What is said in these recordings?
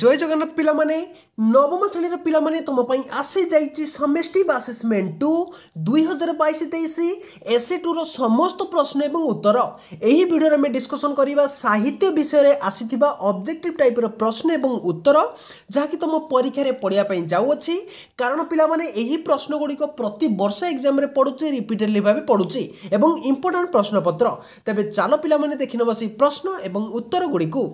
জয় জগন্নাথ ପିଲାମାନେ ନବମ ଶ୍ରେଣୀର ପିଲାମାନେ ତୁମ ପାଇଁ ଆସିଯାଇଛି ସମେଷ୍ଟିଭ୍ ଆସେସମେଣ୍ଟ ଟୁ ଦୁଇ ହଜାର ବାଇଶ ତେଇଶ ଏସ୍ଏ ଟୁର ସମସ୍ତ ପ୍ରଶ୍ନ ଏବଂ ଉତ୍ତର ଏହି ଭିଡ଼ିଓରେ ଆମେ ଡିସ୍କସନ୍ କରିବା ସାହିତ୍ୟ ବିଷୟରେ ଆସିଥିବା ଅବଜେକ୍ଟିଭ୍ ଟାଇପ୍ର ପ୍ରଶ୍ନ ଏବଂ ଉତ୍ତର ଯାହାକି ତୁମ ପରୀକ୍ଷାରେ ପଢ଼ିବା ପାଇଁ ଯାଉଅଛି କାରଣ ପିଲାମାନେ ଏହି ପ୍ରଶ୍ନଗୁଡ଼ିକ ପ୍ରତି ବର୍ଷ ଏକ୍ଜାମ୍ରେ ପଡ଼ୁଛି ରିପିଟେଡ଼ଲି ଭାବେ ପଡ଼ୁଛି ଏବଂ ଇମ୍ପୋର୍ଟାଣ୍ଟ ପ୍ରଶ୍ନପତ୍ର ତେବେ ଚାଲ ପିଲାମାନେ ଦେଖିନେବା ସେହି ପ୍ରଶ୍ନ ଏବଂ ଉତ୍ତରଗୁଡ଼ିକୁ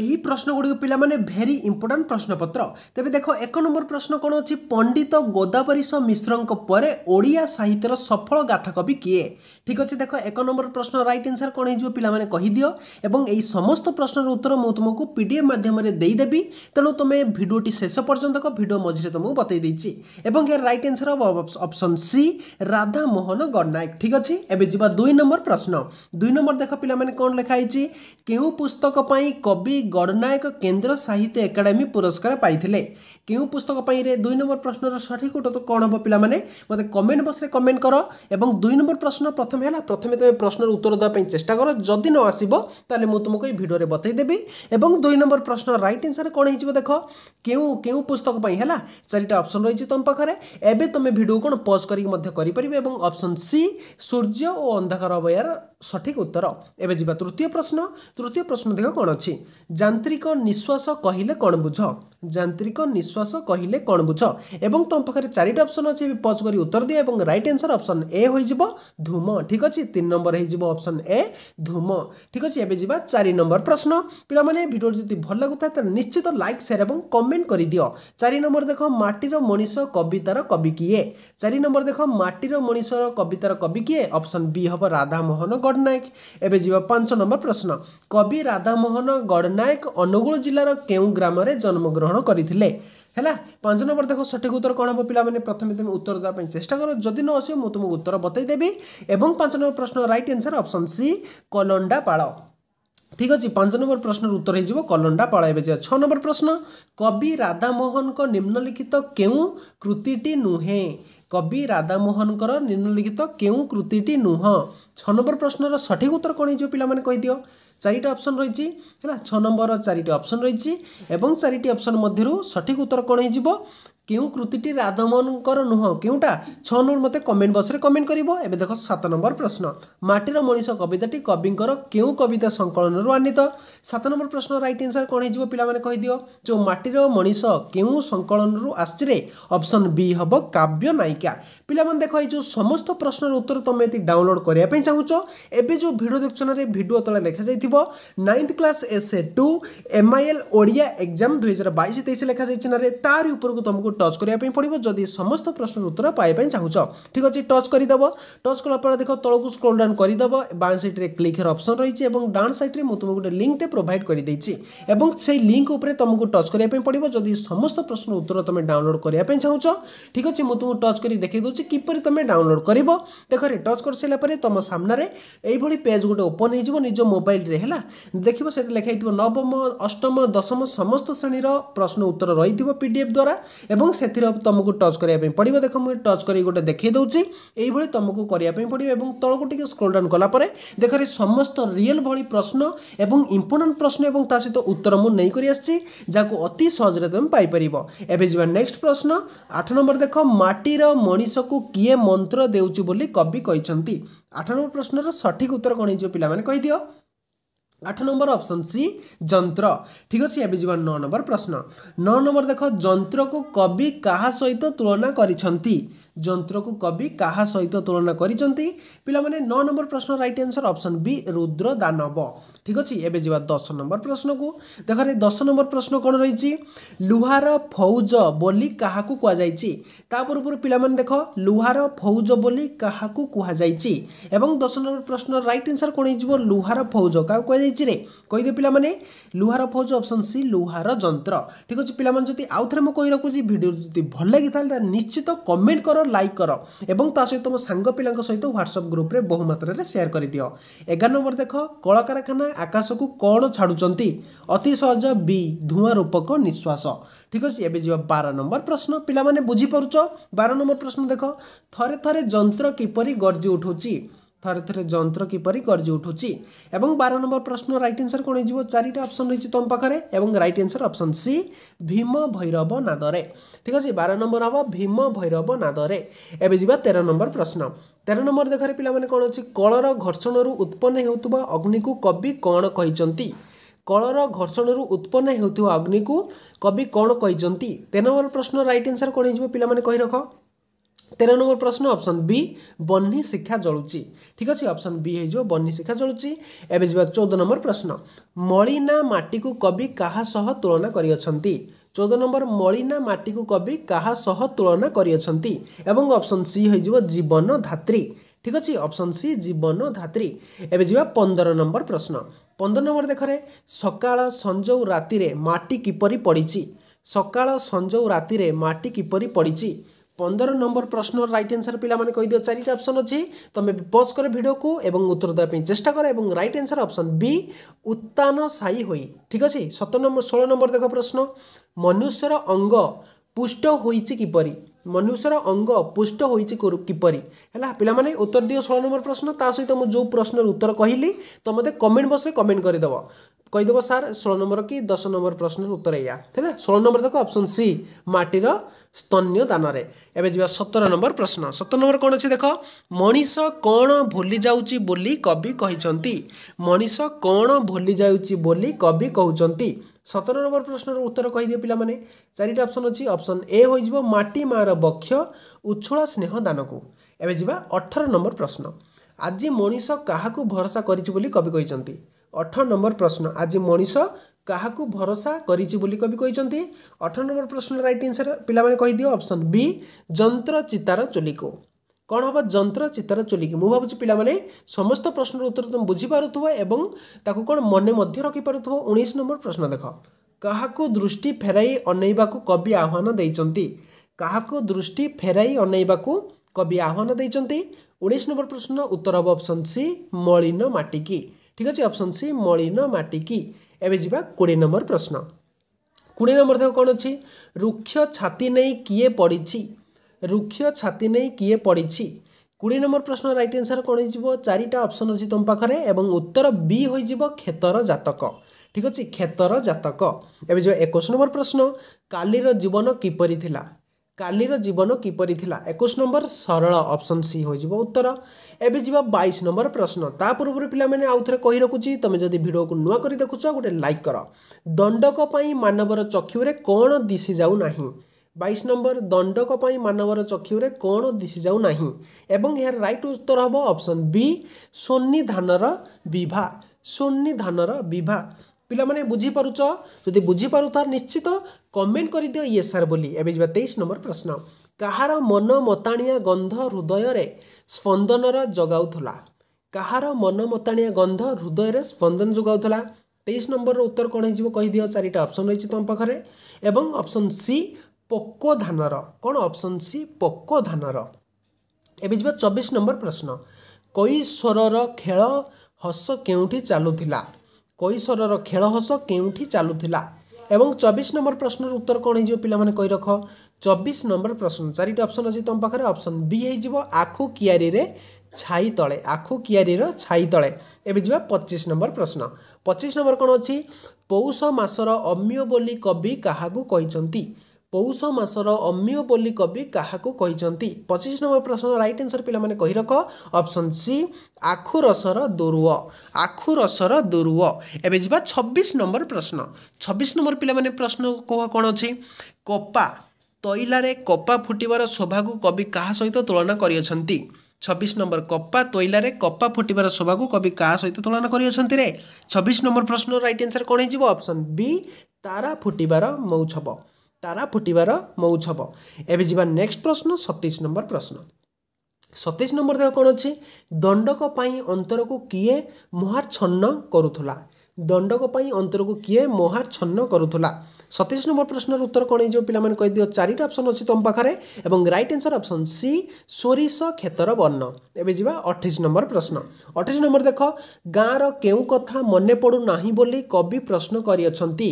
ଏହି ପ୍ରଶ୍ନଗୁଡ଼ିକ ପିଲାମାନେ ଭେରି ଇମ୍ପୋର୍ଟାଣ୍ଟ ପ୍ରଶ୍ନପତ୍ର ତେବେ ଦେଖ ଏକ ନମ୍ବର ପ୍ରଶ୍ନ କ'ଣ ଅଛି ପଣ୍ଡିତ ଗୋଦାବରୀଶ ମିଶ୍ରଙ୍କ ପରେ ଓଡ଼ିଆ ସାହିତ୍ୟର ସଫଳ ଗାଥା କବି କିଏ ଠିକ୍ ଅଛି ଦେଖ ଏକ ନମ୍ବର ପ୍ରଶ୍ନ ରାଇଟ୍ ଆନ୍ସର୍ କ'ଣ ହେଇଯିବ ପିଲାମାନେ କହିଦିଅ ଏବଂ ଏହି ସମସ୍ତ ପ୍ରଶ୍ନର ଉତ୍ତର ମୁଁ ତୁମକୁ ପି ଡି ଏଫ୍ ମାଧ୍ୟମରେ ଦେଇଦେବି ତେଣୁ ତୁମେ ଭିଡ଼ିଓଟି ଶେଷ ପର୍ଯ୍ୟନ୍ତ ଭିଡ଼ିଓ ମଝିରେ ତୁମକୁ ବତେଇ ଦେଇଛି ଏବଂ ଏହାର ରାଇଟ୍ ଆନ୍ସର୍ ହେବ ଅପସନ୍ ସି ରାଧାମୋହନ ଗଡ଼ନାୟକ ଠିକ୍ ଅଛି ଏବେ ଯିବା ଦୁଇ ନମ୍ବର ପ୍ରଶ୍ନ ଦୁଇ ନମ୍ବର ଦେଖ ପିଲାମାନେ କ'ଣ ଲେଖା ହେଇଛି କେଉଁ ପୁସ୍ତକ ପାଇଁ କବି ଗଡ଼ନାୟକ କେନ୍ଦ୍ର ସାହିତ୍ୟ ଏକାଡେମୀ ପୁରସ୍କାର ପାଇଥିଲେ କେଉଁ ପୁସ୍ତକ ପାଇଁରେ ଦୁଇ ନମ୍ବର ପ୍ରଶ୍ନର ସଠିକ୍ ଉତ୍ତର କ'ଣ ହେବ ପିଲାମାନେ ମୋତେ କମେଣ୍ଟ ବକ୍ସରେ କମେଣ୍ଟ କର ଏବଂ ଦୁଇ ନମ୍ବର ପ୍ରଶ୍ନ ପ୍ରଥମେ ହେଲା ପ୍ରଥମେ ତୁମେ ପ୍ରଶ୍ନର ଉତ୍ତର ଦେବା ପାଇଁ ଚେଷ୍ଟା କର ଯଦି ନ ଆସିବ ତାହେଲେ ମୁଁ ତୁମକୁ ଏଇ ଭିଡ଼ିଓରେ ବତାଇଦେବି ଏବଂ ଦୁଇ ନମ୍ବର ପ୍ରଶ୍ନ ରାଇଟ୍ ଆନ୍ସର୍ କ'ଣ ହେଇଯିବ ଦେଖ କେଉଁ କେଉଁ ପୁସ୍ତକ ପାଇଁ ହେଲା ଚାରିଟା ଅପସନ୍ ରହିଛି ତୁମ ପାଖରେ ଏବେ ତୁମେ ଭିଡ଼ିଓ କ'ଣ ପଜ୍ କରିକି ମଧ୍ୟ କରିପାରିବ ଏବଂ ଅପସନ୍ ସି ସୂର୍ଯ୍ୟ ଓ ଅନ୍ଧକାର ବୟାର ସଠିକ୍ ଉତ୍ତର ଏବେ ଯିବା ତୃତୀୟ ପ୍ରଶ୍ନ ତୃତୀୟ ପ୍ରଶ୍ନ ଦେଖ କ'ଣ ଅଛି ଯାନ୍ତ୍ରିକ ନିଶ୍ୱାସ କହିଲେ କ'ଣ ବୁଝ ଯାନ୍ତ୍ରିକ ନିଶ୍ୱାସ କହିଲେ କ'ଣ ବୁଝ ଏବଂ ତୁମ ପାଖରେ ଚାରିଟା ଅପ୍ସନ୍ ଅଛି ଏବେ ପଜ୍ କରି ଉତ୍ତର ଦିଅ ଏବଂ ରାଇଟ୍ ଆନ୍ସର୍ ଅପ୍ସନ୍ ଏ ହୋଇଯିବ ଧୂମ ଠିକ୍ ଅଛି ତିନି ନମ୍ବର ହୋଇଯିବ ଅପ୍ସନ୍ ଏ ଧୂମ ଠିକ୍ ଅଛି ଏବେ ଯିବା ଚାରି ନମ୍ବର ପ୍ରଶ୍ନ ପିଲାମାନେ ଭିଡ଼ିଓ ଯଦି ଭଲ ଲାଗୁଥାଏ ତାହେଲେ ନିଶ୍ଚିତ ଲାଇକ୍ ସେୟାର ଏବଂ କମେଣ୍ଟ କରିଦିଅ ଚାରି ନମ୍ବର ଦେଖ ମାଟିର ମଣିଷ କବିତାର କବି କିଏ ଚାରି ନମ୍ବର ଦେଖ ମାଟିର ମଣିଷର କବିତାର କବି କିଏ ଅପ୍ସନ୍ ବି ହେବ ରାଧାମୋହନ ଗ ଗଡ଼ନାୟକ ଏବେ ଯିବା ପାଞ୍ଚ ନମ୍ବର ପ୍ରଶ୍ନ କବି ରାଧାମୋହନ ଗଡ଼ନାୟକ ଅନୁଗୁଳ ଜିଲ୍ଲାର କେଉଁ ଗ୍ରାମରେ ଜନ୍ମଗ୍ରହଣ କରିଥିଲେ ହେଲା ପାଞ୍ଚ ନମ୍ବର ଦେଖ ସଠିକ୍ ଉତ୍ତର କ'ଣ ହେବ ପିଲାମାନେ ପ୍ରଥମେ ତୁମେ ଉତ୍ତର ଦେବା ପାଇଁ ଚେଷ୍ଟା କର ଯଦି ନ ଆସିବ ମୁଁ ତୁମକୁ ଉତ୍ତର ବତାଇଦେବି ଏବଂ ପାଞ୍ଚ ନମ୍ବର ପ୍ରଶ୍ନ ରାଇଟ୍ ଆନ୍ସର୍ ଅପସନ୍ ସି କଲଣ୍ଡାପାଳ ଠିକ୍ ଅଛି ପାଞ୍ଚ ନମ୍ବର ପ୍ରଶ୍ନର ଉତ୍ତର ହେଇଯିବ କଲଣ୍ଡାପାଳ ଏବେ ଯିବା ଛଅ ନମ୍ବର ପ୍ରଶ୍ନ କବି ରାଧାମୋହନଙ୍କ ନିମ୍ନଲିଖିତ କେଉଁ କୃତିଟି ନୁହେଁ କବି ରାଧାମୋହନଙ୍କର ନିମ୍ନଲିଖିତ କେଉଁ କୃତିଟି ନୁହଁ ଛଅ ନମ୍ବର ପ୍ରଶ୍ନର ସଠିକ ଉତ୍ତର କ'ଣ ହେଇଯିବ ପିଲାମାନେ କହିଦିଅ ଚାରିଟି ଅପସନ୍ ରହିଛି ହେଲା ଛଅ ନମ୍ବର ଚାରିଟି ଅପସନ୍ ରହିଛି ଏବଂ ଚାରିଟି ଅପସନ୍ ମଧ୍ୟରୁ ସଠିକ ଉତ୍ତର କ'ଣ ହେଇଯିବ কিউ কৃতিটি রাধমনকর নহু কিউটা ছনুর মতে কমেন্ট বক্সরে কমেন্ট করিব এবে দেখো সাত নম্বর প্রশ্ন মাটিৰ মণীষ গবিতাটি কবিং কৰে কিউ কবিতা সংকলনৰ অনুহিত সাত নম্বৰ প্ৰশ্ন ৰাইট আনসার কোন হ'ব পিলা মানক কহি দিও যে মাটিৰ মণীষ কিউ সংকলনৰ আছৰে অপচন বি হ'ব কাব্য নাইকা পিলা মান দেখো এই যে সমস্ত প্ৰশ্নৰ উত্তৰ তুমি এতি ডাউনলোড কৰি আপে চাওচো এবি যে ভিডিও দেখছনৰে ভিডিও তলত লেখা হৈ থিবো 9th class SA 2 MIL Odia exam 2022-23 লেখা হৈছে নারে তাৰ ওপৰକୁ তমাক ଟଚ୍ କରିବା ପାଇଁ ପଡ଼ିବ ଯଦି ସମସ୍ତ ପ୍ରଶ୍ନର ଉତ୍ତର ପାଇବା ପାଇଁ ଚାହୁଁଛ ଠିକ୍ ଅଛି ଟଚ୍ କରିଦେବ ଟଚ୍ କଲା ପରେ ଦେଖ ତଳକୁ ସ୍କ୍ରୋଲ୍ ଡାଉନ୍ କରିଦେବ ବାଁ ସାଇଡ଼୍ରେ କ୍ଲିକ୍ର ଅପସନ୍ ରହିଛି ଏବଂ ଡାଉନ୍ ସାଇଡ଼୍ରେ ମୁଁ ତୁମକୁ ଗୋଟେ ଲିଙ୍କ୍ଟେ ପ୍ରୋଭାଇଡ଼ କରିଦେଇଛି ଏବଂ ସେଇ ଲିଙ୍କ୍ ଉପରେ ତୁମକୁ ଟଚ୍ କରିବା ପାଇଁ ପଡ଼ିବ ଯଦି ସମସ୍ତ ପ୍ରଶ୍ନର ଉତ୍ତର ତୁମେ ଡାଉନଲୋଡ଼୍ କରିବା ପାଇଁ ଚାହୁଁଛ ଠିକ୍ ଅଛି ମୁଁ ତୁମକୁ ଟଚ୍ କରି ଦେଖାଇ ଦେଉଛି କିପରି ତୁମେ ଡାଉନଲୋଡ଼୍ କରିବ ଦେଖରେ ଟଚ୍ କରିସାରିଲା ପରେ ତୁମ ସାମ୍ନାରେ ଏଇଭଳି ପେଜ୍ ଗୋଟେ ଓପନ୍ ହେଇଯିବ ନିଜ ମୋବାଇଲରେ ହେଲା ଦେଖିବ ସେଠି ଲେଖା ହେଇଥିବ ନବମ ଅଷ୍ଟମ ଦଶମ ସମସ୍ତ ଶ୍ରେଣୀର ପ୍ରଶ୍ନ ଉତ୍ତର ରହିଥିବ ପି ଡି ଏଫ୍ ଦ୍ୱାରା ଏବଂ ଏବଂ ସେଥିରେ ତୁମକୁ ଟଚ୍ କରିବା ପାଇଁ ପଡ଼ିବ ଦେଖ ମୁଁ ଟଚ୍ କରିକି ଗୋଟେ ଦେଖାଇ ଦେଉଛି ଏଇଭଳି ତୁମକୁ କରିବା ପାଇଁ ପଡ଼ିବ ଏବଂ ତଳକୁ ଟିକେ ସ୍କ୍ରୋଲ୍ ଡାଉନ୍ କଲା ପରେ ଦେଖରେ ସମସ୍ତ ରିଏଲ୍ ଭଳି ପ୍ରଶ୍ନ ଏବଂ ଇମ୍ପୋର୍ଟାଣ୍ଟ ପ୍ରଶ୍ନ ଏବଂ ତା ସହିତ ଉତ୍ତର ମୁଁ ନେଇକରି ଆସିଛି ଯାହାକୁ ଅତି ସହଜରେ ତୁମେ ପାଇପାରିବ ଏବେ ଯିବା ନେକ୍ସଟ ପ୍ରଶ୍ନ ଆଠ ନମ୍ବର ଦେଖ ମାଟିର ମଣିଷକୁ କିଏ ମନ୍ତ୍ର ଦେଉଛି ବୋଲି କବି କହିଛନ୍ତି ଆଠ ନମ୍ବର ପ୍ରଶ୍ନର ସଠିକ୍ ଉତ୍ତର କ'ଣ ହେଇଯିବ ପିଲାମାନେ କହିଦିଅ ଆଠ ନମ୍ବର ଅପସନ୍ ସି ଯନ୍ତ୍ର ଠିକ୍ ଅଛି ଏବେ ଯିବା ନଅ ନମ୍ବର ପ୍ରଶ୍ନ ନଅ ନମ୍ବର ଦେଖ ଯନ୍ତ୍ରକୁ କବି କାହା ସହିତ ତୁଳନା କରିଛନ୍ତି ଯନ୍ତ୍ରକୁ କବି କାହା ସହିତ ତୁଳନା କରିଛନ୍ତି ପିଲାମାନେ ନଅ ନମ୍ବର ପ୍ରଶ୍ନ ରାଇଟ୍ ଆନ୍ସର୍ ଅପସନ୍ ବି ରୁଦ୍ର ଦାନବ ঠিক ଅଛି ଏବେ ଯିବା ଦଶ ନମ୍ବର ପ୍ରଶ୍ନକୁ ଦେଖରେ ଦଶ ନମ୍ବର ପ୍ରଶ୍ନ କ'ଣ ରହିଛି ଲୁହାର ଫୌଜ ବୋଲି କାହାକୁ କୁହାଯାଇଛି ତା ପୂର୍ବରୁ ପିଲାମାନେ ଦେଖ ଲୁହାର ଫୌଜ ବୋଲି କାହାକୁ କୁହାଯାଇଛି ଏବଂ ଦଶ ନମ୍ବର ପ୍ରଶ୍ନ ରାଇଟ୍ ଆନ୍ସର୍ କ'ଣ ହେଇଯିବ ଲୁହାର ଫୌଜ କାହାକୁ କୁହାଯାଇଛି ରେ କହିଦିଅ ପିଲାମାନେ ଲୁହାର ଫୌଜ ଅପସନ୍ ସି ଲୁହାର ଯନ୍ତ୍ର ଠିକ୍ ଅଛି ପିଲାମାନେ ଯଦି ଆଉ ଥରେ ମୁଁ କହି ରଖୁଛି ଭିଡ଼ିଓ ଯଦି ଭଲ ଲାଗିଥାନ୍ତା ନିଶ୍ଚିତ କମେଣ୍ଟ କର ଲାଇକ୍ କର ଏବଂ ତା ସହିତ ମୋ ସାଙ୍ଗ ପିଲାଙ୍କ ସହିତ ହ୍ୱାଟ୍ସଆପ୍ ଗ୍ରୁପ୍ରେ ବହୁ ମାତ୍ରାରେ ସେୟାର କରିଦିଅ ଏଗାର ନମ୍ବର ଦେଖ କଳକାରଖାନା ଆକାଶକୁ କ'ଣ ଛାଡ଼ୁଛନ୍ତି ଅତି ସହଜ ବି ଧୂଆଁ ରୂପକ ନିଶ୍ୱାସ ଠିକ ଅଛି ଏବେ ଯିବ ବାର ନମ୍ବର ପ୍ରଶ୍ନ ପିଲାମାନେ ବୁଝିପାରୁଛ ବାର ନମ୍ବର ପ୍ରଶ୍ନ ଦେଖ ଥରେ ଥରେ ଯନ୍ତ୍ର କିପରି ଗର୍ଜି ଉଠୁଛି ଥରେ ଥରେ ଯନ୍ତ୍ର କିପରି ଗର୍ଜି ଉଠୁଛି ଏବଂ ବାର ନମ୍ବର ପ୍ରଶ୍ନ ରାଇଟ୍ ଆନ୍ସର୍ କ'ଣ ହେଇଯିବ ଚାରିଟା ଅପସନ୍ ରହିଛି ତୁମ ପାଖରେ ଏବଂ ରାଇଟ୍ ଆନ୍ସର୍ ଅପସନ୍ ସି ଭୀମ ଭୈରବ ନାଦରେ ଠିକ୍ ଅଛି ବାର ନମ୍ବର ହେବ ଭୀମ ଭୈରବ ନାଦରେ ଏବେ ଯିବା ତେର ନମ୍ବର ପ୍ରଶ୍ନ ତେର ନମ୍ବର ଦେଖରେ ପିଲାମାନେ କ'ଣ ଅଛି କଳର ଘର୍ଷଣରୁ ଉତ୍ପନ୍ନ ହେଉଥିବା ଅଗ୍ନିକୁ କବି କ'ଣ କହିଛନ୍ତି କଳର ଘର୍ଷଣରୁ ଉତ୍ପନ୍ନ ହେଉଥିବା ଅଗ୍ନିକୁ କବି କ'ଣ କହିଛନ୍ତି ତେର ନମ୍ବର ପ୍ରଶ୍ନ ରାଇଟ୍ ଆନ୍ସର୍ କ'ଣ ହେଇଯିବ ପିଲାମାନେ କହି ରଖ ତେର ନମ୍ବର ପ୍ରଶ୍ନ ଅପସନ୍ ବି ବହ୍ନି ଶିକ୍ଷା ଜଳୁଛି ଠିକ୍ ଅଛି ଅପସନ୍ ବି ହେଇଯିବ ବହ୍ନି ଶିକ୍ଷା ଜଳୁଛି ଏବେ ଯିବା ଚଉଦ ନମ୍ବର ପ୍ରଶ୍ନ ମଳିନା ମାଟିକୁ କବି କାହା ସହ ତୁଳନା କରିଅଛନ୍ତି ଚଉଦ ନମ୍ବର ମଳିନା ମାଟିକୁ କବି କାହା ସହ ତୁଳନା କରିଅଛନ୍ତି ଏବଂ ଅପସନ୍ ସି ହେଇଯିବ ଜୀବନ ଧାତ୍ରୀ ଠିକ୍ ଅଛି ଅପସନ୍ ସି ଜୀବନ ଧାତ୍ରୀ ଏବେ ଯିବା ପନ୍ଦର ନମ୍ବର ପ୍ରଶ୍ନ ପନ୍ଦର ନମ୍ବର ଦେଖରେ ସକାଳ ସଞ୍ଜଉ ରାତିରେ ମାଟି କିପରି ପଡ଼ିଛି ସକାଳ ସଞ୍ଜଉ ରାତିରେ ମାଟି କିପରି ପଡ଼ିଛି ପନ୍ଦର ନମ୍ବର ପ୍ରଶ୍ନ ରାଇଟ୍ ଆନ୍ସର ପିଲାମାନେ କହିଦିଅ ଚାରିଟା ଅପ୍ସନ୍ ଅଛି ତୁମେ ପଜ୍ କର ଭିଡ଼ିଓକୁ ଏବଂ ଉତ୍ତର ଦେବା ପାଇଁ ଚେଷ୍ଟା କର ଏବଂ ରାଇଟ୍ ଆନ୍ସର ଅପ୍ସନ୍ ବି ଉତ୍ତାନ ସାଇ ହୋଇ ଠିକ୍ ଅଛି ସତ ନମ୍ବର ଷୋହଳ ନମ୍ବର ଦେଖ ପ୍ରଶ୍ନ ମନୁଷ୍ୟର ଅଙ୍ଗ ପୁଷ୍ଟ ହୋଇଛି କିପରି ମନୁଷ୍ୟର ଅଙ୍ଗ ପୁଷ୍ଟ ହୋଇଛି କିପରି ହେଲା ପିଲାମାନେ ଉତ୍ତର ଦିଅ ଷୋହଳ ନମ୍ବର ପ୍ରଶ୍ନ ତା ସହିତ ମୁଁ ଯେଉଁ ପ୍ରଶ୍ନର ଉତ୍ତର କହିଲି ତ ମୋତେ କମେଣ୍ଟ ବକ୍ସରେ କମେଣ୍ଟ କରିଦେବ କହିଦେବ ସାର୍ ଷୋହଳ ନମ୍ବର କି ଦଶ ନମ୍ବର ପ୍ରଶ୍ନର ଉତ୍ତର ଏଇଆ ହେଲା ଷୋହଳ ନମ୍ବର ଦେଖ ଅପସନ୍ ସି ମାଟିର ସ୍ତନ୍ୟ ଦାନରେ ଏବେ ଯିବା ସତର ନମ୍ବର ପ୍ରଶ୍ନ ସତର ନମ୍ବର କ'ଣ ଅଛି ଦେଖ ମଣିଷ କ'ଣ ଭୁଲି ଯାଉଛି ବୋଲି କବି କହିଛନ୍ତି ମଣିଷ କ'ଣ ଭୁଲି ଯାଉଛି ବୋଲି କବି କହୁଛନ୍ତି ସତର ନମ୍ବର ପ୍ରଶ୍ନର ଉତ୍ତର କହିଦେବେ ପିଲାମାନେ ଚାରିଟା ଅପସନ୍ ଅଛି ଅପସନ୍ ଏ ହୋଇଯିବ ମାଟି ମାଆର ବକ୍ଷ ଉଚ୍ଛଳା ସ୍ନେହ ଦାନକୁ ଏବେ ଯିବା ଅଠର ନମ୍ବର ପ୍ରଶ୍ନ ଆଜି ମଣିଷ କାହାକୁ ଭରସା କରିଛି ବୋଲି କବି କହିଛନ୍ତି ଅଠର ନମ୍ବର ପ୍ରଶ୍ନ ଆଜି ମଣିଷ କାହାକୁ ଭରସା କରିଛି ବୋଲି କବି କହିଛନ୍ତି ଅଠର ନମ୍ବର ପ୍ରଶ୍ନ ରାଇଟ୍ ଆନ୍ସର ପିଲାମାନେ କହିଦିଅ ଅପସନ୍ ବି ଯନ୍ତ୍ର ଚିତାର ଚୁଲିକୁ କ'ଣ ହେବ ଯନ୍ତ୍ର ଚିତାର ଚୁଲିକି ମୁଁ ଭାବୁଛି ପିଲାମାନେ ସମସ୍ତ ପ୍ରଶ୍ନର ଉତ୍ତର ତୁମେ ବୁଝିପାରୁଥିବ ଏବଂ ତାକୁ କ'ଣ ମନେ ମଧ୍ୟ ରଖିପାରୁଥିବ ଉଣେଇଶ ନମ୍ବର ପ୍ରଶ୍ନ ଦେଖ କାହାକୁ ଦୃଷ୍ଟି ଫେରାଇ ଅନେଇବାକୁ କବି ଆହ୍ୱାନ ଦେଇଛନ୍ତି କାହାକୁ ଦୃଷ୍ଟି ଫେରାଇ ଅନେଇବାକୁ କବି ଆହ୍ୱାନ ଦେଇଛନ୍ତି ଉଣେଇଶ ନମ୍ବର ପ୍ରଶ୍ନ ଉତ୍ତର ହେବ ଅପସନ୍ ସି ମଳିନ ମାଟିକି ঠিক ଅଛି ଅପସନ୍ ସି ମଳିନ ମାଟିକି ଏବେ ଯିବା କୋଡ଼ିଏ ନମ୍ବର ପ୍ରଶ୍ନ କୋଡ଼ିଏ ନମ୍ବର ତାଙ୍କ କ'ଣ ଅଛି ରୁକ୍ଷ ଛାତି ନେଇ କିଏ ପଡ଼ିଛି ରୁକ୍ଷ ଛାତି ନେଇ କିଏ ପଡ଼ିଛି କୋଡ଼ିଏ ନମ୍ବର ପ୍ରଶ୍ନ ରାଇଟ୍ ଆନ୍ସର୍ କ'ଣ ହେଇଯିବ ଚାରିଟା ଅପସନ୍ ଅଛି ତୁମ ପାଖରେ ଏବଂ ଉତ୍ତର ବି ହୋଇଯିବ କ୍ଷେତର ଜାତକ ଠିକ୍ ଅଛି କ୍ଷେତର ଜାତକ ଏବେ ଯେଉଁ ଏକୋଇଶ ନମ୍ବର ପ୍ରଶ୍ନ କାଲିର ଜୀବନ କିପରି ଥିଲା কালির জীবন কিপরি লা একুশ নম্বর সরল অপশন সি হয়ে যাব উত্তর এবে যা বাইশ নম্বর প্রশ্ন তা পূর্ব পিলামানে আউথরে কই রাখুছি তুমি যদি ভিডিওকে নূয়া করে দেখুছ গোটে লাইক কর দণ্ডক মানবর চক্ষুরে কোণ দিশি যাও না বাইশ নম্বর দণ্ডক মানবর চক্ষুরে কোণ দিশি যাও না এবং এর রাইট উত্তর হব অপশন বি সোন্নি ধানর বিভা সোন্নি বিভা ପିଲାମାନେ ବୁଝିପାରୁଛ ଯଦି ବୁଝିପାରୁଥା ନିଶ୍ଚିତ କମେଣ୍ଟ କରିଦିଅ ଇଏ ସାର୍ ବୋଲି ଏବେ ଯିବା ତେଇଶ ନମ୍ବର ପ୍ରଶ୍ନ କାହାର ମନ ମତାଣିଆ ଗନ୍ଧ ହୃଦୟରେ ସ୍ପନ୍ଦନର ଯୋଗାଉଥିଲା କାହାର ମନ ମତାଣିଆ ଗନ୍ଧ ହୃଦୟରେ ସ୍ପନ୍ଦନ ଯୋଗାଉଥିଲା ତେଇଶ ନମ୍ବରର ଉତ୍ତର କ'ଣ ହେଇଯିବ କହିଦିଅ ଚାରିଟା ଅପସନ୍ ରହିଛି ତୁମ ପାଖରେ ଏବଂ ଅପସନ୍ ସି ପୋକଧାନର କ'ଣ ଅପସନ୍ ସି ପୋକଧାନର ଏବେ ଯିବା ଚବିଶ ନମ୍ବର ପ୍ରଶ୍ନ କୈଶ୍ୱରର ଖେଳ ହସ କେଉଁଠି ଚାଲୁଥିଲା କୈଶୋରର ଖେଳ ହସ କେଉଁଠି ଚାଲୁଥିଲା ଏବଂ ଚବିଶ ନମ୍ବର ପ୍ରଶ୍ନର ଉତ୍ତର କ'ଣ ହେଇଯିବ ପିଲାମାନେ କହି ରଖ ଚବିଶ ନମ୍ବର ପ୍ରଶ୍ନ ଚାରିଟି ଅପସନ୍ ଅଛି ତୁମ ପାଖରେ ଅପସନ୍ ବି ହେଇଯିବ ଆଖୁ କିଆରୀରେ ଛାଇ ତଳେ ଆଖୁ କିଆରୀର ଛାଇ ତଳେ ଏବେ ଯିବା ପଚିଶ ନମ୍ବର ପ୍ରଶ୍ନ ପଚିଶ ନମ୍ବର କ'ଣ ଅଛି ପୌଷ ମାସର ଅମ୍ୟ ବୋଲି କବି କାହାକୁ କହିଛନ୍ତି ପୌଷ ମାସର ଅମ୍ୟ ବୋଲି କବି କାହାକୁ କହିଛନ୍ତି ପଚିଶ ନମ୍ବର ପ୍ରଶ୍ନ ରାଇଟ୍ ଆନ୍ସର୍ ପିଲାମାନେ କହି ରଖ ଅପସନ୍ ସି ଆଖୁ ରସର ଦୁରୁଅ ଆଖୁ ରସର ଦୁରୁଅ ଏବେ ଯିବା ଛବିଶ ନମ୍ବର ପ୍ରଶ୍ନ ଛବିଶ ନମ୍ବର ପିଲାମାନେ ପ୍ରଶ୍ନ କୁହ କ'ଣ ଅଛି କପା ତୈଲାରେ କପା ଫୁଟିବାର ଶୋଭାକୁ କବି କାହା ସହିତ ତୁଳନା କରିଅଛନ୍ତି ଛବିଶ ନମ୍ବର କପା ତୈଲାରେ କପା ଫୁଟିବାର ଶୋଭାକୁ କବି କାହା ସହିତ ତୁଳନା କରିଅଛନ୍ତି ରେ ଛବିଶ ନମ୍ବର ପ୍ରଶ୍ନ ରାଇଟ୍ ଆନ୍ସର୍ କ'ଣ ହେଇଯିବ ଅପସନ୍ ବି ତାରା ଫୁଟିବାର ମୌଛବ ତାରା ଫୁଟିବାର ମଉଛ ହେବ ଏବେ ଯିବା ନେକ୍ସଟ ପ୍ରଶ୍ନ ସତେଇଶ ନମ୍ବର ପ୍ରଶ୍ନ ସତେଇଶ ନମ୍ବର ଦେହ କ'ଣ ଅଛି ଦଣ୍ଡକ ପାଇଁ ଅନ୍ତରକୁ କିଏ ମହାଚ୍ଛନ୍ନ କରୁଥିଲା ଦଣ୍ଡକ ପାଇଁ ଅନ୍ତରକୁ କିଏ ମହାଚ୍ଛନ୍ନ କରୁଥିଲା ସତେଇଶ ନମ୍ବର ପ୍ରଶ୍ନର ଉତ୍ତର କ'ଣ ହେଇଯିବ ପିଲାମାନେ କହିଦିଅ ଚାରିଟା ଅପସନ୍ ଅଛି ତୁମ ପାଖରେ ଏବଂ ରାଇଟ୍ ଆନ୍ସର ଅପସନ୍ ସି ସୋରିଷ କ୍ଷେତର ବର୍ଣ୍ଣ ଏବେ ଯିବା ଅଠେଇଶ ନମ୍ବର ପ୍ରଶ୍ନ ଅଠେଇଶ ନମ୍ବର ଦେଖ ଗାଁର କେଉଁ କଥା ମନେ ପଡ଼ୁନାହିଁ ବୋଲି କବି ପ୍ରଶ୍ନ କରିଅଛନ୍ତି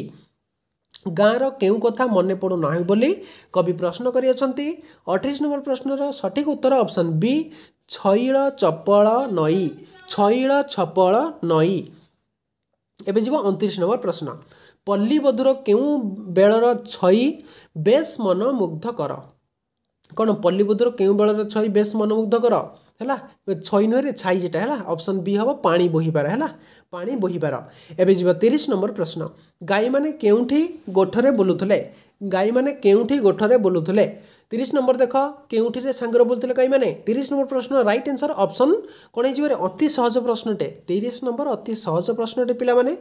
ଗାଁର କେଉଁ କଥା ମନେ ପଡ଼ୁନାହିଁ ବୋଲି କବି ପ୍ରଶ୍ନ କରିଅଛନ୍ତି ଅଠେଇଶ ନମ୍ବର ପ୍ରଶ୍ନର ସଠିକ୍ ଉତ୍ତର ଅପସନ୍ ବି ଛଇଳ ଚପଳ ନଈ ଛଇଳ ଛପଳ ନଈ ଏବେ ଯିବ ଅଣତିରିଶ ନମ୍ବର ପ୍ରଶ୍ନ ପଲ୍ଲୀବଧୁର କେଉଁ ବେଳର ଛଇ ବେଶ ମନମୁଗ୍ଧ କର କ'ଣ ପଲ୍ଲୀବଧୁର କେଉଁ ବେଳର ଛଇ ବେଶ ମନମୁଗ୍ଧ କର ହେଲା ଛଇ ନୁହେଁରେ ଛାଇ ଯେଟା ହେଲା ଅପସନ୍ ବି ହେବ ପାଣି ବୋହିବାର ହେଲା ପାଣି ବୋହିବାର ଏବେ ଯିବ ତିରିଶ ନମ୍ବର ପ୍ରଶ୍ନ ଗାଈମାନେ କେଉଁଠି ଗୋଠରେ ବୁଲୁଥିଲେ ଗାଈମାନେ କେଉଁଠି ଗୋଠରେ ବୁଲୁଥିଲେ ତିରିଶ ନମ୍ବର ଦେଖ କେଉଁଠିରେ ସାଙ୍ଗରେ ବୁଲୁଥିଲେ ଗାଈମାନେ ତିରିଶ ନମ୍ବର ପ୍ରଶ୍ନ ରାଇଟ୍ ଆନ୍ସର୍ ଅପସନ୍ କ'ଣ ହେଇଯିବରେ ଅତି ସହଜ ପ୍ରଶ୍ନଟେ ତିରିଶ ନମ୍ବର ଅତି ସହଜ ପ୍ରଶ୍ନଟେ ପିଲାମାନେ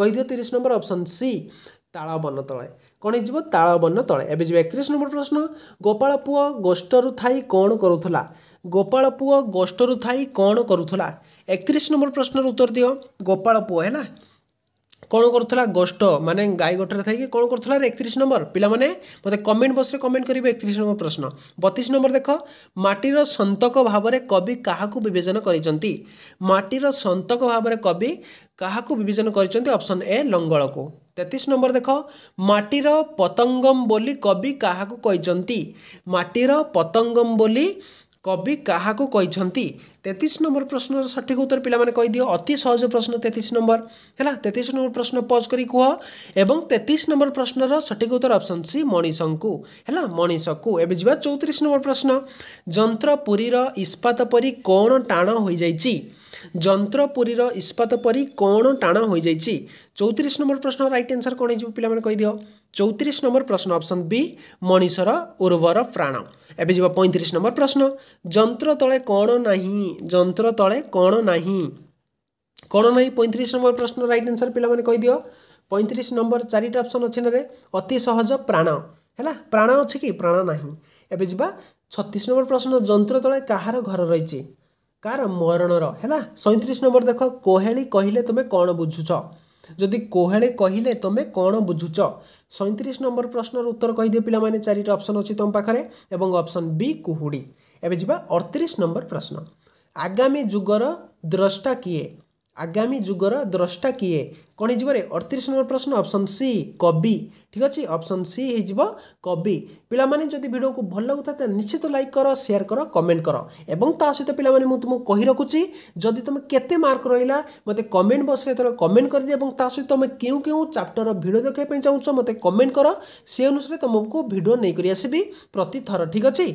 କହିଦିଅ ତିରିଶ ନମ୍ବର ଅପସନ୍ ସି ତାଳବନ ତଳେ କ'ଣ ହେଇଯିବ ତାଳବନ ତଳେ ଏବେ ଯିବ ଏକତିରିଶ ନମ୍ବର ପ୍ରଶ୍ନ ଗୋପାଳ ପୁଅ ଗୋଷ୍ଠରୁ ଥାଇ କ'ଣ କରୁଥିଲା ଗୋପାଳପୁଅ ଗୋଷ୍ଠରୁ ଥାଇ କ'ଣ କରୁଥିଲା ଏକତିରିଶ ନମ୍ବର ପ୍ରଶ୍ନର ଉତ୍ତର ଦିଅ ଗୋପାଳପୁଅ ହେଲା କ'ଣ କରୁଥିଲା ଗୋଷ୍ଠ ମାନେ ଗାଈ ଗୋଟରେ ଥାଇକି କ'ଣ କରୁଥିଲା ଏକତିରିଶ ନମ୍ବର ପିଲାମାନେ ମୋତେ କମେଣ୍ଟ ବକ୍ସରେ କମେଣ୍ଟ କରିବେ ଏକତିରିଶ ନମ୍ବର ପ୍ରଶ୍ନ ବତିଶ ନମ୍ବର ଦେଖ ମାଟିର ସନ୍ତକ ଭାବରେ କବି କାହାକୁ ବିବେଚନ କରିଛନ୍ତି ମାଟିର ସନ୍ତକ ଭାବରେ କବି କାହାକୁ ବିବେଚନ କରିଛନ୍ତି ଅପସନ୍ ଏ ଲଙ୍ଗଳକୁ ତେତିଶ ନମ୍ବର ଦେଖ ମାଟିର ପତଙ୍ଗମ ବୋଲି କବି କାହାକୁ କହିଛନ୍ତି ମାଟିର ପତଙ୍ଗମ ବୋଲି କବି କାହାକୁ କହିଛନ୍ତି ତେତିଶ ନମ୍ବର ପ୍ରଶ୍ନର ସଠିକ୍ ଉତ୍ତର ପିଲାମାନେ କହିଦିଅ ଅତି ସହଜ ପ୍ରଶ୍ନ ତେତିଶ ନମ୍ବର ହେଲା ତେତିଶ ନମ୍ବର ପ୍ରଶ୍ନ ପଜ୍ କରି କୁହ ଏବଂ ତେତିଶ ନମ୍ବର ପ୍ରଶ୍ନର ସଠିକ୍ ଉତ୍ତର ଅପସନ୍ ସି ମଣିଷଙ୍କୁ ହେଲା ମଣିଷକୁ ଏବେ ଯିବା ଚଉତିରିଶ ନମ୍ବର ପ୍ରଶ୍ନ ଯନ୍ତ୍ର ପୁରୀର ଇସ୍ପାତ ପରି କ'ଣ ଟାଣ ହୋଇଯାଇଛି ଯନ୍ତ୍ର ପୁରୀର ଇସ୍ପାତ ପରି କ'ଣ ଟାଣ ହୋଇଯାଇଛି ଚଉତିରିଶ ନମ୍ବର ପ୍ରଶ୍ନ ରାଇଟ୍ ଆନ୍ସର୍ କ'ଣ ହେଇଯିବ ପିଲାମାନେ କହିଦିଅ ଚଉତିରିଶ ନମ୍ବର ପ୍ରଶ୍ନ ଅପସନ୍ ବି ମଣିଷର ଉର୍ବର ପ୍ରାଣ ଏବେ ଯିବ ପଇଁତିରିଶ ନମ୍ବର ପ୍ରଶ୍ନ ଯନ୍ତ୍ର ତଳେ କ'ଣ ନାହିଁ ଯନ୍ତ୍ର ତଳେ କ'ଣ ନାହିଁ କ'ଣ ନାହିଁ ପଇଁତିରିଶ ନମ୍ବର ପ୍ରଶ୍ନ ରାଇଟ୍ ଆନ୍ସର୍ ପିଲାମାନେ କହିଦିଅ ପଇଁତିରିଶ ନମ୍ବର ଚାରିଟା ଅପସନ୍ ଅଛି ନାରେ ଅତି ସହଜ ପ୍ରାଣ ହେଲା ପ୍ରାଣ ଅଛି କି ପ୍ରାଣ ନାହିଁ ଏବେ ଯିବା ଛତିଶ ନମ୍ବର ପ୍ରଶ୍ନ ଯନ୍ତ୍ର ତଳେ କାହାର ଘର ରହିଛି କାହାର ମରଣର ହେଲା ସଇଁତିରିଶ ନମ୍ବର ଦେଖ କୋହେଳି କହିଲେ ତୁମେ କ'ଣ ବୁଝୁଛ ଯଦି କୋହଳେ କହିଲେ ତୁମେ କ'ଣ ବୁଝୁଛ ସଇଁତିରିଶ ନମ୍ବର ପ୍ରଶ୍ନର ଉତ୍ତର କହିଦିଅ ପିଲାମାନେ ଚାରିଟା ଅପସନ୍ ଅଛି ତୁମ ପାଖରେ ଏବଂ ଅପସନ୍ ବି କୁହୁଡ଼ି ଏବେ ଯିବା ଅଡ଼ତିରିଶ ନମ୍ବର ପ୍ରଶ୍ନ ଆଗାମୀ ଯୁଗର ଦ୍ରଷ୍ଟା କିଏ ଆଗାମୀ ଯୁଗର ଦ୍ରଷ୍ଟା କିଏ କ'ଣ ହେଇଯିବରେ ଅଠତିରିଶ ନମ୍ବର ପ୍ରଶ୍ନ ଅପସନ୍ ସି କବି ଠିକ୍ ଅଛି ଅପସନ୍ ସି ହେଇଯିବ କବି ପିଲାମାନେ ଯଦି ଭିଡ଼ିଓକୁ ଭଲ ଲାଗୁଥାଏ ତାହେଲେ ନିଶ୍ଚିତ ଲାଇକ୍ କର ସେୟାର କର କମେଣ୍ଟ କର ଏବଂ ତା ସହିତ ପିଲାମାନେ ମୁଁ ତୁମକୁ କହି ରଖୁଛି ଯଦି ତୁମେ କେତେ ମାର୍କ ରହିଲା ମୋତେ କମେଣ୍ଟ ବକ୍ସରେ ଯେତେବେଳେ କମେଣ୍ଟ କରିଦିଅ ଏବଂ ତା ସହିତ ତୁମେ କେଉଁ କେଉଁ ଚାପ୍ଟରର ଭିଡ଼ିଓ ଦେଖିବା ପାଇଁ ଚାହୁଁଛ ମୋତେ କମେଣ୍ଟ କର ସେ ଅନୁସାରେ ତୁମକୁ ଭିଡ଼ିଓ ନେଇକରି ଆସିବି ପ୍ରତି ଥର ଠିକ୍ ଅଛି